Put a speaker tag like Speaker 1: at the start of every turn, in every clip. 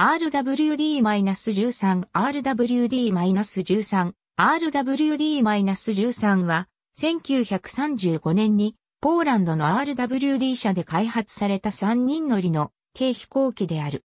Speaker 1: RWD-13、RWD-13、RWD-13 は、1935年に、ポーランドの RWD 社で開発された3人乗りの軽飛行機である。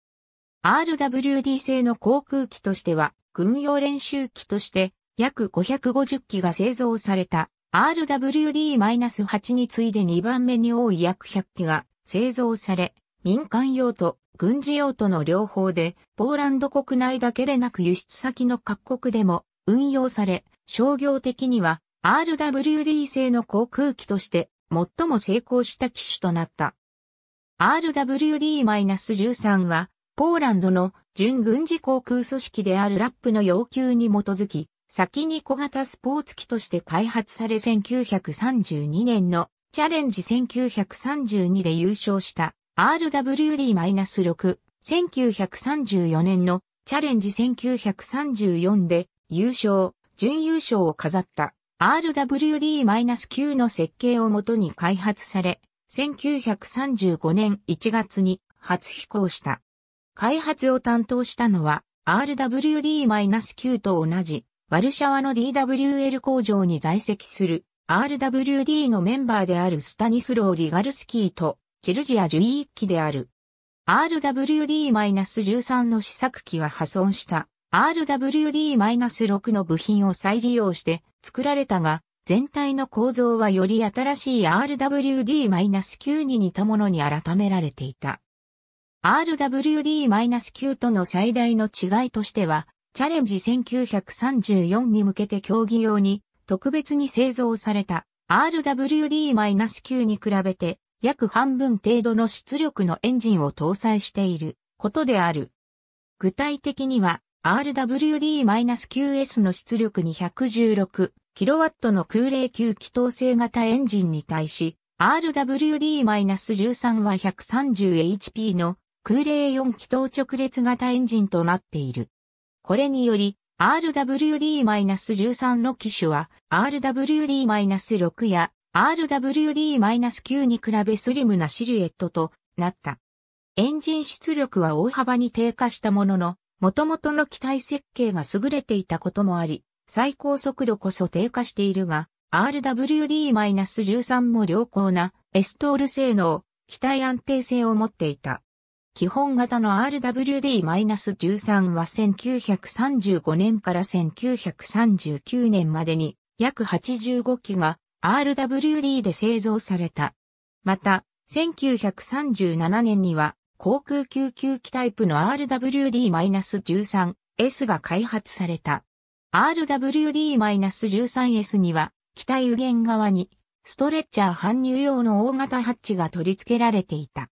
Speaker 1: RWD 製の航空機としては、軍用練習機として、約550機が製造された RWD-8 に次いで2番目に多い約100機が製造され、民間用と軍事用途の両方で、ポーランド国内だけでなく輸出先の各国でも運用され、商業的には RWD 製の航空機として最も成功した機種となった。RWD-13 は、ポーランドの準軍事航空組織であるラップの要求に基づき、先に小型スポーツ機として開発され1932年のチャレンジ1932で優勝した RWD-6、1934年のチャレンジ1934で優勝、準優勝を飾った RWD-9 の設計をもとに開発され、1935年1月に初飛行した。開発を担当したのは RWD-9 と同じワルシャワの DWL 工場に在籍する RWD のメンバーであるスタニスロー・リガルスキーとチェルジア11機である。RWD-13 の試作機は破損した RWD-6 の部品を再利用して作られたが、全体の構造はより新しい RWD-9 に似たものに改められていた。RWD-9 との最大の違いとしては、チャレンジ1934に向けて競技用に特別に製造された RWD-9 に比べて約半分程度の出力のエンジンを搭載していることである。具体的には RWD-9S の出力に 116kW の空冷級気筒性型エンジンに対し RWD-13 は 130HP の空冷4気筒直列型エンジンとなっている。これにより RWD-13 の機種は RWD-6 や RWD-9 に比べスリムなシルエットとなった。エンジン出力は大幅に低下したものの、元々の機体設計が優れていたこともあり、最高速度こそ低下しているが、RWD-13 も良好なエストール性能、機体安定性を持っていた。基本型の RWD-13 は1935年から1939年までに約85機が RWD で製造された。また、1937年には航空救急機タイプの RWD-13S が開発された。RWD-13S には、機体右舷側に、ストレッチャー搬入用の大型ハッチが取り付けられていた。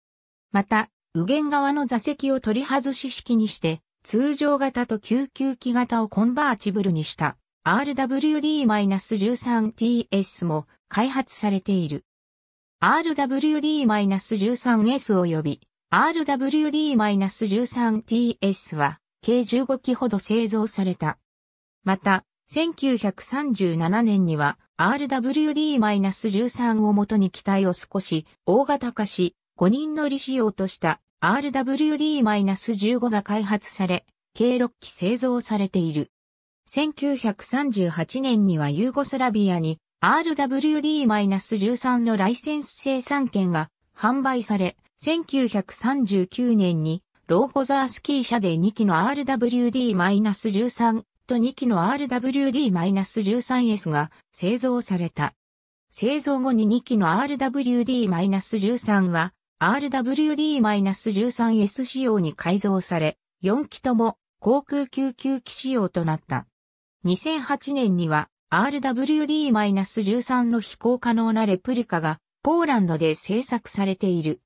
Speaker 1: また、右舷側の座席を取り外し式にして、通常型と救急機型をコンバーチブルにした。RWD-13TS も開発されている。RWD-13S 及び RWD-13TS は計15機ほど製造された。また、1937年には RWD-13 をもとに機体を少し大型化し、5人乗り仕様とした RWD-15 が開発され、計6機製造されている。1938年にはユーゴスラビアに RWD-13 のライセンス生産権が販売され、1939年にローゴザースキー社で2機の RWD-13 と2機の RWD-13S が製造された。製造後に2機の RWD-13 は RWD-13S 仕様に改造され、4機とも航空救急機仕様となった。2008年には RWD-13 の飛行可能なレプリカがポーランドで製作されている。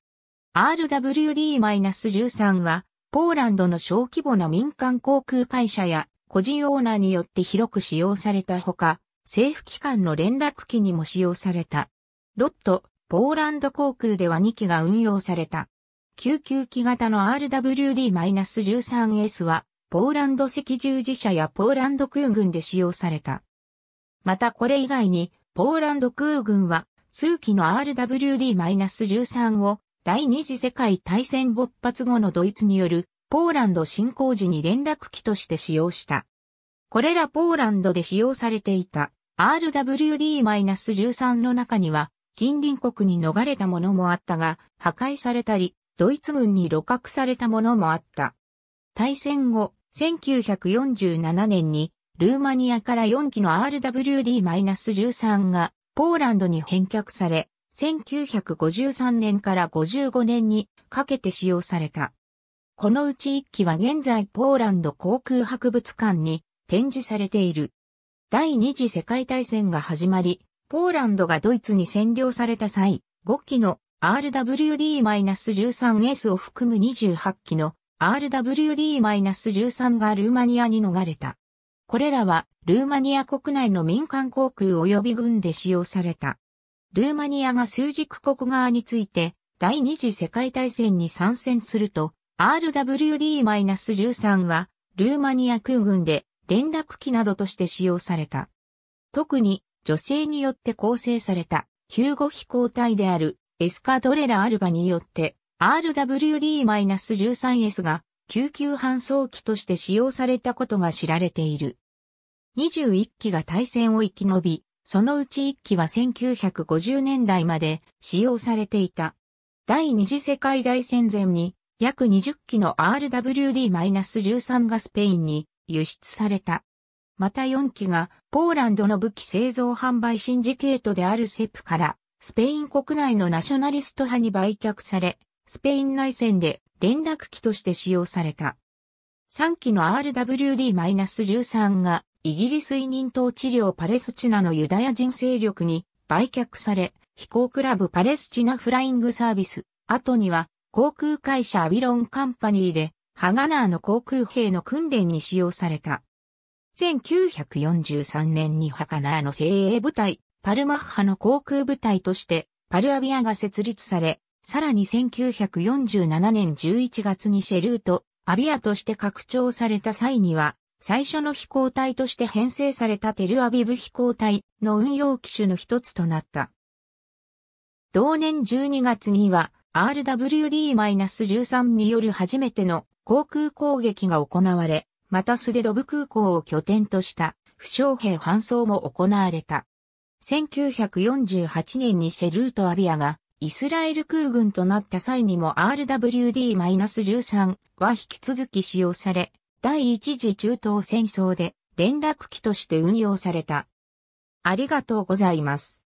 Speaker 1: RWD-13 はポーランドの小規模な民間航空会社や個人オーナーによって広く使用されたほか、政府機関の連絡機にも使用された。ロット、ポーランド航空では2機が運用された。救急機型の RWD-13S はポーランド赤十字社やポーランド空軍で使用された。またこれ以外に、ポーランド空軍は、数機の RWD-13 を第二次世界大戦勃発後のドイツによるポーランド侵攻時に連絡機として使用した。これらポーランドで使用されていた RWD-13 の中には近隣国に逃れたものもあったが破壊されたりドイツ軍に露獲されたものもあった。大戦後、1947年にルーマニアから4機の RWD-13 がポーランドに返却され、1953年から55年にかけて使用された。このうち1機は現在ポーランド航空博物館に展示されている。第二次世界大戦が始まり、ポーランドがドイツに占領された際、5機の RWD-13S を含む28機の RWD-13 がルーマニアに逃れた。これらは、ルーマニア国内の民間航空及び軍で使用された。ルーマニアが枢軸国側について、第二次世界大戦に参戦すると、RWD-13 は、ルーマニア空軍で連絡機などとして使用された。特に、女性によって構成された、救護飛行隊であるエスカドレラ・アルバによって RWD-13S が救急搬送機として使用されたことが知られている。21機が対戦を生き延び、そのうち1機は1950年代まで使用されていた。第二次世界大戦前に約20機の RWD-13 がスペインに輸出された。また4機がポーランドの武器製造販売シンジケートであるセップからスペイン国内のナショナリスト派に売却され、スペイン内戦で連絡機として使用された。3機の RWD-13 がイギリス委任統治領パレスチナのユダヤ人勢力に売却され、飛行クラブパレスチナフライングサービス、後には航空会社アビロンカンパニーでハガナーの航空兵の訓練に使用された。1943年にハガナーの精鋭部隊、パルマッハの航空部隊としてパルアビアが設立され、さらに1947年11月にシェルート、アビアとして拡張された際には、最初の飛行隊として編成されたテルアビブ飛行隊の運用機種の一つとなった。同年12月には RWD-13 による初めての航空攻撃が行われ、またスデドブ空港を拠点とした負傷兵搬送も行われた。1948年にシェルートアビアがイスラエル空軍となった際にも RWD-13 は引き続き使用され、第一次中東戦争で連絡機として運用された。ありがとうございます。